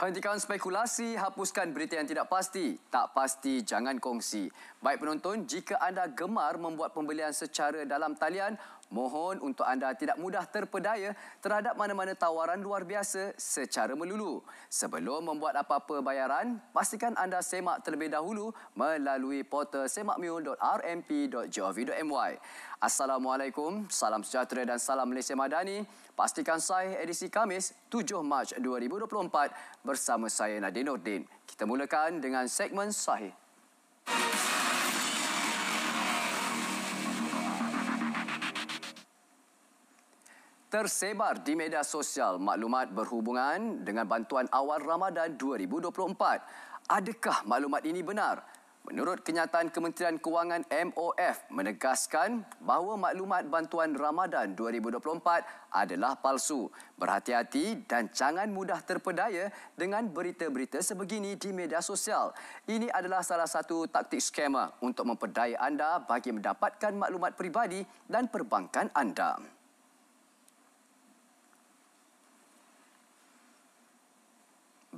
Hentikan spekulasi, hapuskan berita yang tidak pasti. Tak pasti, jangan kongsi. Baik penonton, jika anda gemar membuat pembelian secara dalam talian, Mohon untuk anda tidak mudah terpedaya terhadap mana-mana tawaran luar biasa secara melulu. Sebelum membuat apa-apa bayaran, pastikan anda semak terlebih dahulu melalui portal semakmiul.rmp.gov.my. Assalamualaikum, salam sejahtera dan salam Malaysia Madani. Pastikan saya edisi Kamis 7 Mac 2024 bersama saya Nadine Nordin. Kita mulakan dengan segmen sahih. tersebar di media sosial maklumat berhubungan dengan bantuan awal Ramadan 2024. Adakah maklumat ini benar? Menurut kenyataan Kementerian Kewangan MOF menegaskan bahawa maklumat bantuan Ramadan 2024 adalah palsu. Berhati-hati dan jangan mudah terpedaya dengan berita-berita sebegini di media sosial. Ini adalah salah satu taktik skema untuk memperdaya anda bagi mendapatkan maklumat peribadi dan perbankan anda.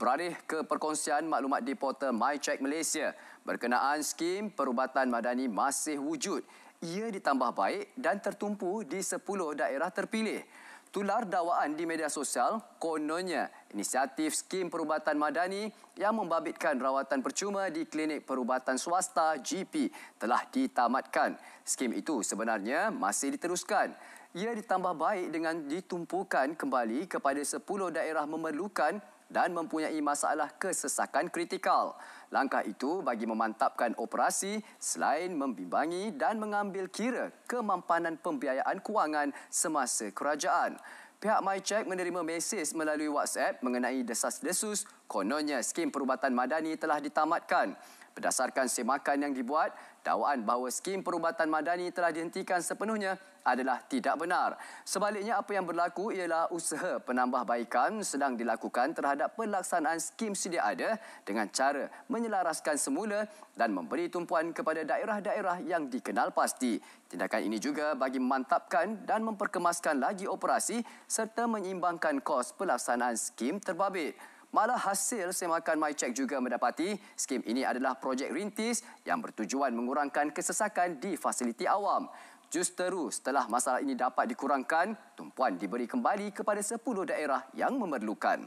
Beralih ke perkongsian maklumat di portal MyCheck Malaysia berkenaan skim perubatan madani masih wujud. Ia ditambah baik dan tertumpu di 10 daerah terpilih. Tular dakwaan di media sosial kononnya inisiatif skim perubatan madani yang membabitkan rawatan percuma di klinik perubatan swasta GP telah ditamatkan. Skim itu sebenarnya masih diteruskan. Ia ditambah baik dengan ditumpukan kembali kepada 10 daerah memerlukan dan mempunyai masalah kesesakan kritikal. Langkah itu bagi memantapkan operasi selain membimbangi dan mengambil kira kemampanan pembiayaan kewangan semasa kerajaan. Pihak MyCheck menerima mesej melalui WhatsApp mengenai desas-desus kononnya skim perubatan madani telah ditamatkan. Berdasarkan semakan yang dibuat, dakwaan bahawa skim perubatan madani telah dihentikan sepenuhnya adalah tidak benar. Sebaliknya apa yang berlaku ialah usaha penambahbaikan sedang dilakukan terhadap pelaksanaan skim sedia ada dengan cara menyelaraskan semula dan memberi tumpuan kepada daerah-daerah yang dikenal pasti. Tindakan ini juga bagi mantapkan dan memperkemaskan lagi operasi serta menyeimbangkan kos pelaksanaan skim terbabit. Malah hasil semakan MyCheck juga mendapati skim ini adalah projek rintis yang bertujuan mengurangkan kesesakan di fasiliti awam. Justeru setelah masalah ini dapat dikurangkan, tumpuan diberi kembali kepada 10 daerah yang memerlukan.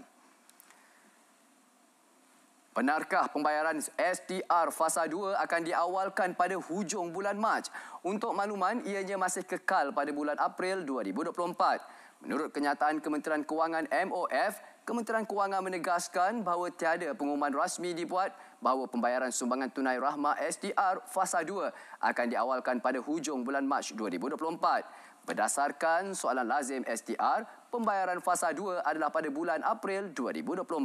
Benarkah pembayaran SDR Fasa 2 akan diawalkan pada hujung bulan Mac? Untuk makluman, ianya masih kekal pada bulan April 2024. Menurut kenyataan Kementerian Kewangan MOF, Kementerian Kewangan menegaskan bahawa tiada pengumuman rasmi dibuat bahawa pembayaran sumbangan tunai rahmah SDR fasa 2 akan diawalkan pada hujung bulan Mac 2024. Berdasarkan soalan lazim SDR, pembayaran fasa 2 adalah pada bulan April 2024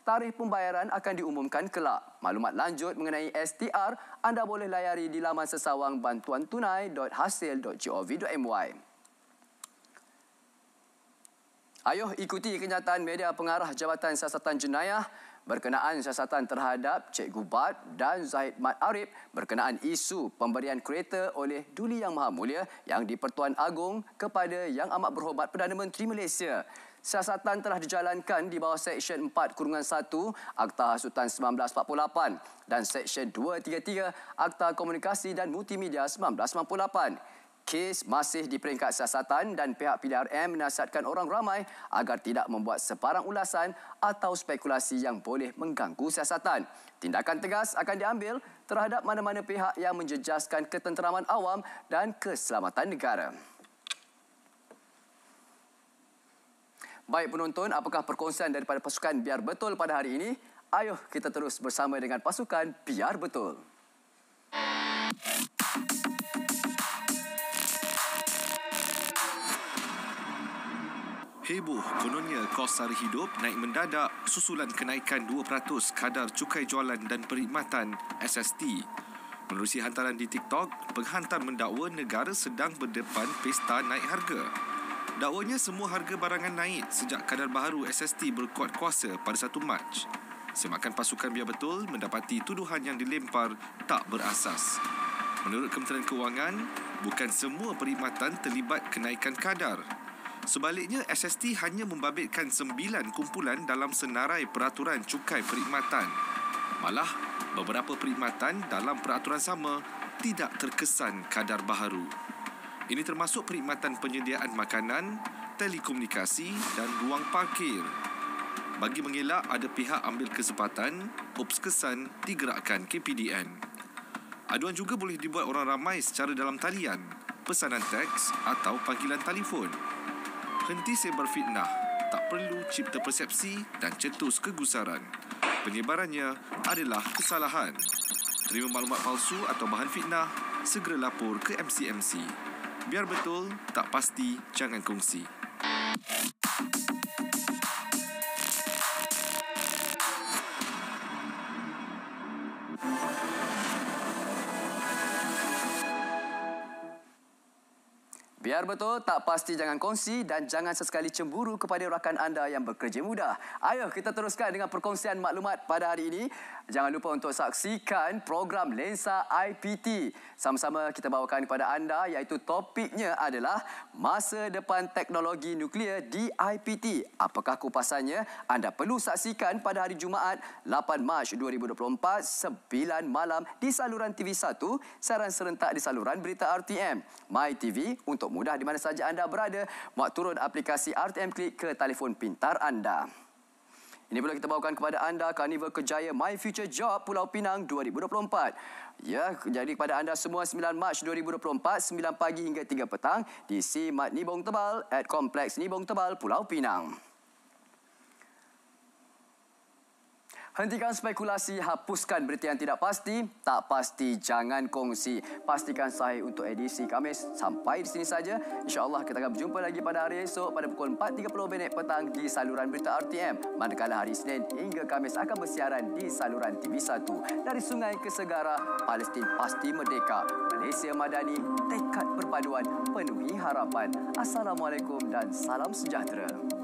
tarikh pembayaran akan diumumkan kelak. Maklumat lanjut mengenai STR anda boleh layari di laman sesawang bantuan tunai.hasil.gov.my. Ayuh ikuti kenyataan media pengarah Jabatan Siasatan Jenayah berkenaan siasatan terhadap Cikgu Gubat dan Zahid Mat Arif berkenaan isu pemberian kereta oleh Duli Yang Maha Mulia yang di-Pertuan Agong kepada Yang Amat Berhormat Perdana Menteri Malaysia. Siasatan telah dijalankan di bawah Seksyen 4 Kurungan 1 Akta Hasutan 1948 dan Seksyen 233 Akta Komunikasi dan Multimedia 1998 kes masih di peringkat siasatan dan pihak PDRM menasihatkan orang ramai agar tidak membuat sebarang ulasan atau spekulasi yang boleh mengganggu siasatan. Tindakan tegas akan diambil terhadap mana-mana pihak yang menjejaskan ketenteraman awam dan keselamatan negara. Baik penonton, apakah perkongsian daripada pasukan Biar Betul pada hari ini? Ayuh kita terus bersama dengan pasukan Biar Betul. Heboh, kononnya kos sara hidup naik mendadak susulan kenaikan 2% kadar cukai jualan dan perkhidmatan SST. Menerusi hantaran di TikTok, penghantar mendakwa negara sedang berdepan pesta naik harga. Dakwanya semua harga barangan naik sejak kadar baharu SST berkuat kuasa pada 1 Mac. Semakan pasukan biar betul mendapati tuduhan yang dilempar tak berasas. Menurut Kementerian Kewangan, bukan semua perkhidmatan terlibat kenaikan kadar Sebaliknya, SST hanya membabitkan sembilan kumpulan dalam senarai peraturan cukai perkhidmatan. Malah, beberapa perkhidmatan dalam peraturan sama tidak terkesan kadar baharu. Ini termasuk perkhidmatan penyediaan makanan, telekomunikasi dan ruang parkir. Bagi mengelak ada pihak ambil kesempatan, ups kesan digerakkan KPDN. Aduan juga boleh dibuat orang ramai secara dalam talian, pesanan teks atau panggilan telefon. Henti sebar fitnah, tak perlu cipta persepsi dan cetus kegusaran. Penyebarannya adalah kesalahan. Terima maklumat palsu atau bahan fitnah, segera lapor ke MCMC. Biar betul, tak pasti, jangan kongsi. Biar betul, tak pasti jangan kongsi dan jangan sesekali cemburu kepada rakan anda yang bekerja mudah. Ayuh kita teruskan dengan perkongsian maklumat pada hari ini. Jangan lupa untuk saksikan program Lensa IPT. Sama-sama kita bawakan kepada anda iaitu topiknya adalah masa depan teknologi nuklear di IPT. Apakah kupasannya? Anda perlu saksikan pada hari Jumaat 8 Mac 2024 9 malam di saluran TV1 saran serentak di saluran berita RTM. MyTV untuk mudah di mana sahaja anda berada. Muat turun aplikasi RTM Klik ke telefon pintar anda. Ini pula kita bawakan kepada anda Carnival Kejaya My Future Job Pulau Pinang 2024. Ya, jadi kepada anda semua 9 Mac 2024 9 pagi hingga 3 petang di Si Nibong Tebal at Kompleks Nibong Tebal Pulau Pinang. Hentikan spekulasi, hapuskan berita yang tidak pasti. Tak pasti, jangan kongsi. Pastikan sahih untuk edisi Kamis. Sampai di sini saja. InsyaAllah kita akan berjumpa lagi pada hari esok pada pukul 4.30 petang di saluran berita RTM. Manakala hari Senin hingga Kamis akan bersiaran di saluran TV1. Dari Sungai ke Segara. Palestin pasti merdeka. Malaysia Madani, tekad perpaduan, penuhi harapan. Assalamualaikum dan salam sejahtera.